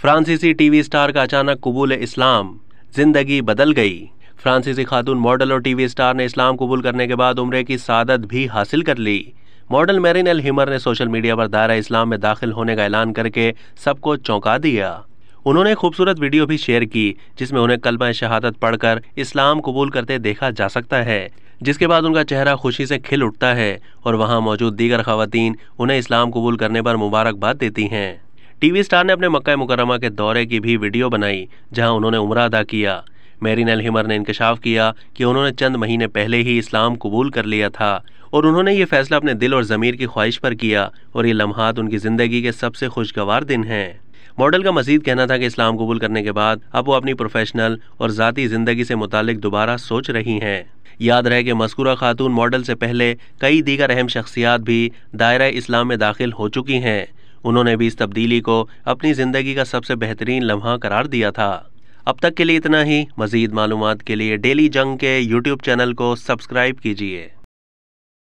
फ्रांसीसी TV star का अचानक कबूल इस्लाम जिंदगी बदल गई फ्रांसीसी खातून मॉडल और टीवी स्टार ने इस्लाम कबूल करने के बाद उम्र की सादत भी हासिल कर ली मॉडल मेरिन एल हिमर ने सोशल मीडिया पर दायरा इस्लाम में दाखिल होने का ऐलान करके सबको चौंका दिया उन्होंने खूबसूरत वीडियो भी शेयर की जिसमें उन्हें कलमा शहादत पढ़कर इस्लाम कबूल करते देखा जा सकता है जिसके बाद उनका चेहरा खुशी से खिल उठता है और वहाँ मौजूद दीगर खातन उन्हें इस्लाम कबूल करने पर मुबारकबाद देती हैं टीवी स्टार ने अपने मक्का मुकरमा के दौरे की भी वीडियो बनाई जहां उन्होंने उम्र अदा किया मेरी अल हिमर ने इंकशाफ किया कि उन्होंने चंद महीने पहले ही इस्लाम कबूल कर लिया था और उन्होंने ये फैसला अपने दिल और ज़मीर की ख्वाहिश पर किया और ये लम्हात उनकी ज़िंदगी के सबसे खुशगवार दिन हैं मॉडल का मजीद कहना था कि इस्लाम कबूल करने के बाद अब वो अपनी प्रोफेशनल और ज़ाती ज़िंदगी से मुतल दोबारा सोच रही हैं याद रहे कि मस्कूरा खातून मॉडल से पहले कई दीगर अहम शख्सियात भी दायरा इस्लाम में दाखिल हो चुकी हैं उन्होंने भी इस तब्दीली को अपनी ज़िंदगी का सबसे बेहतरीन लम्हा करार दिया था अब तक के लिए इतना ही मज़ीद मालूम के लिए डेली जंग के यूट्यूब चैनल को सब्सक्राइब कीजिए